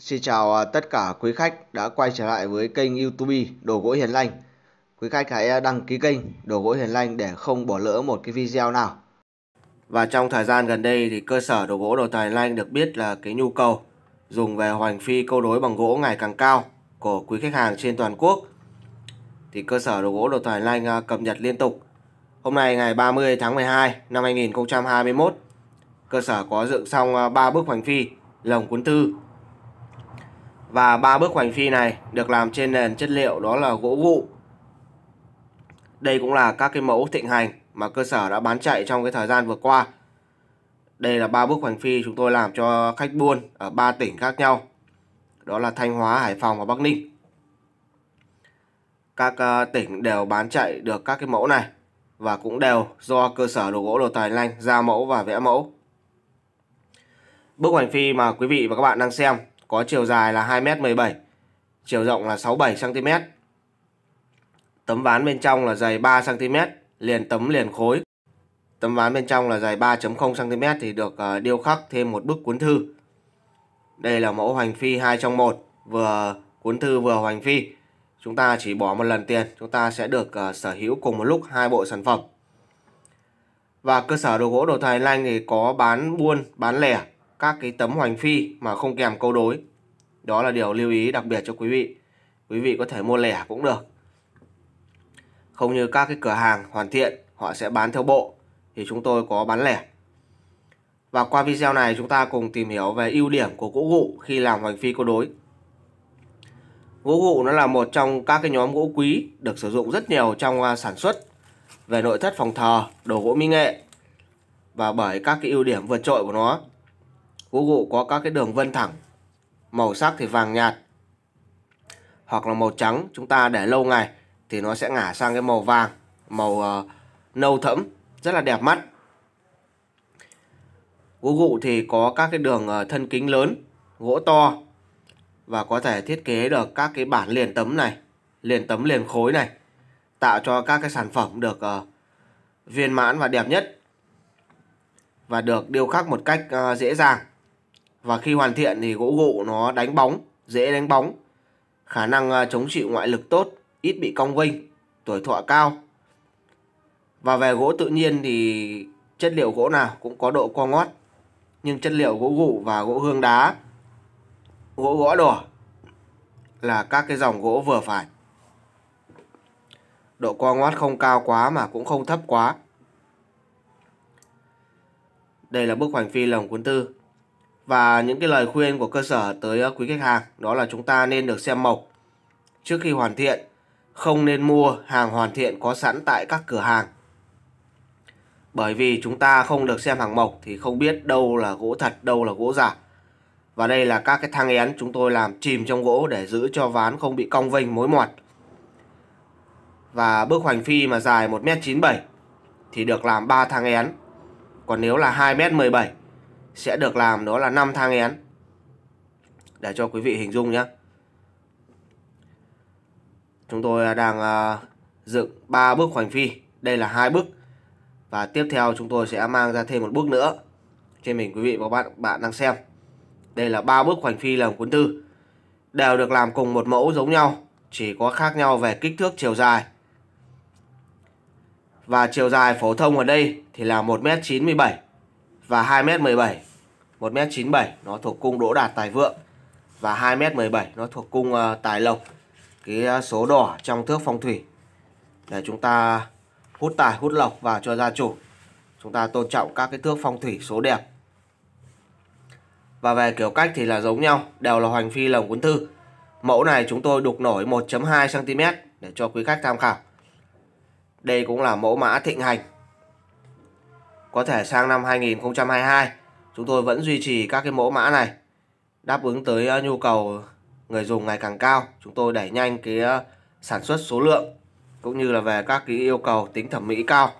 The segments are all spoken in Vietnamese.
Xin chào à, tất cả quý khách đã quay trở lại với kênh YouTube Đồ gỗ Hiền Lành. Quý khách hãy à, đăng ký kênh Đồ gỗ Hiền Lành để không bỏ lỡ một cái video nào. Và trong thời gian gần đây thì cơ sở đồ gỗ Đồ Tài Lanh được biết là cái nhu cầu dùng về hoành phi câu đối bằng gỗ ngày càng cao của quý khách hàng trên toàn quốc. Thì cơ sở đồ gỗ Đồ Tài Lanh à, cập nhật liên tục. Hôm nay ngày 30 tháng 12 năm 2021, cơ sở có dựng xong 3 bức hoành phi, lồng cuốn thư. Và ba bước hoành phi này được làm trên nền chất liệu đó là gỗ vụ. Đây cũng là các cái mẫu thịnh hành mà cơ sở đã bán chạy trong cái thời gian vừa qua. Đây là ba bước hoành phi chúng tôi làm cho khách buôn ở ba tỉnh khác nhau. Đó là Thanh Hóa, Hải Phòng và Bắc Ninh. Các ờ, tỉnh đều bán chạy được các cái mẫu này và cũng đều do cơ sở đồ gỗ đồ tài lanh ra mẫu và vẽ mẫu. bước hoành phi mà quý vị và các bạn đang xem có chiều dài là 2m17, chiều rộng là 67cm. Tấm ván bên trong là dày 3cm, liền tấm liền khối. Tấm ván bên trong là dày 3.0cm thì được ờ, điêu khắc thêm một bức cuốn thư. Đây là mẫu hoành phi 2 trong 1, vừa cuốn thư vừa hoành phi. Chúng ta chỉ bỏ một lần tiền, chúng ta sẽ được ờ, sở hữu cùng một lúc hai bộ sản phẩm. Và cơ sở đồ gỗ đồ thải lanh thì có bán buôn, bán lẻ các cái tấm hoành phi mà không kèm câu đối. Đó là điều lưu ý đặc biệt cho quý vị. Quý vị có thể mua lẻ cũng được. Không như các cái cửa hàng hoàn thiện họ sẽ bán theo bộ thì chúng tôi có bán lẻ. Và qua video này chúng ta cùng tìm hiểu về ưu điểm của gỗ gụ khi làm hoành phi câu đối. Gỗ gụ nó là một trong các cái nhóm gỗ quý được sử dụng rất nhiều trong à, sản xuất về nội thất phòng thờ, đồ gỗ mỹ nghệ và bởi các cái ưu điểm vượt trội của nó gỗ gụ có các cái đường vân thẳng màu sắc thì vàng nhạt hoặc là màu trắng chúng ta để lâu ngày thì nó sẽ ngả sang cái màu vàng màu uh, nâu thẫm rất là đẹp mắt gỗ gụ thì có các cái đường ờ, thân kính lớn gỗ to và có thể thiết kế được các cái bản liền tấm này liền tấm liền khối này tạo cho các cái sản phẩm được uh, viên mãn và đẹp nhất và được điêu khắc một cách uh, dễ dàng và khi hoàn thiện thì gỗ gụ nó đánh bóng, dễ đánh bóng, khả năng à, chống chịu ngoại lực tốt, ít bị cong vênh, tuổi thọ cao. Và về gỗ tự nhiên thì chất liệu gỗ nào cũng có độ co ngót, nhưng chất liệu gỗ gụ và gỗ hương đá, gỗ gõ đỏ là các cái dòng gỗ vừa phải. Độ co ngót không cao quá mà cũng không thấp quá. Đây là bức hoành phi lồng cuốn tư và những cái lời khuyên của cơ sở tới ờ, quý khách hàng đó là chúng ta nên được xem mộc trước khi hoàn thiện, không nên mua hàng hoàn thiện có sẵn tại các cửa hàng. Bởi vì chúng ta không được xem hàng mộc thì không biết đâu là gỗ thật, đâu là gỗ giả. Và đây là các cái thang én chúng tôi làm chìm trong gỗ để giữ cho ván không bị cong vênh mối mọt. Và bước hoành phi mà dài 1m97 thì được làm 3 thang én. Còn nếu là 2m17 sẽ được làm đó là 5 thang én. Để cho quý vị hình dung nhé. Chúng tôi đang ờ, dựng 3 bước hoành phi. Đây là hai bước. Và tiếp theo chúng tôi sẽ mang ra thêm một bước nữa. Trên mình quý vị và các bạn, bạn đang xem. Đây là ba bước hoành phi làm cuốn tư. Đều được làm cùng một mẫu giống nhau. Chỉ có khác nhau về kích thước chiều dài. Và chiều dài phổ thông ở đây thì là 1m97 và 2m17 1m97 nó thuộc cung Đỗ Đạt Tài Vượng và 2m17 nó thuộc cung ờ, Tài Lộc cái ờ, số đỏ trong thước phong thủy để chúng ta hút tài hút lộc vào cho gia chủ chúng ta tôn trọng các cái thước phong thủy số đẹp và về kiểu cách thì là giống nhau đều là hoành phi lồng cuốn thư mẫu này chúng tôi đục nổi 1.2 cm để cho quý khách tham khảo đây cũng là mẫu mã thịnh hành có thể sang năm 2022 chúng tôi vẫn duy trì các cái mẫu mã này đáp ứng tới ờ, nhu cầu người dùng ngày càng cao chúng tôi đẩy nhanh cái ờ, sản xuất số lượng cũng như là về các cái yêu cầu tính thẩm mỹ cao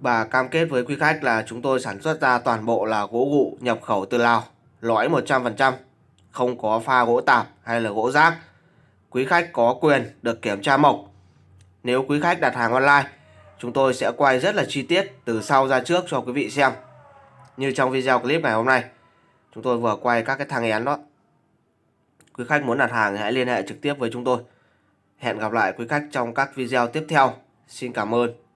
và cam kết với quý khách là chúng tôi sản xuất ra toàn bộ là gỗ gụ nhập khẩu từ Lào lõi 100% không có pha gỗ tạp hay là gỗ rác quý khách có quyền được kiểm tra mộc nếu quý khách đặt hàng online. Chúng tôi sẽ quay rất là chi tiết từ sau ra trước cho quý vị xem. Như trong video clip ngày hôm nay, chúng tôi vừa quay các cái thang én đó. Quý khách muốn đặt hàng thì hãy liên hệ trực tiếp với chúng tôi. Hẹn gặp lại quý khách trong các video tiếp theo. Xin cảm ơn.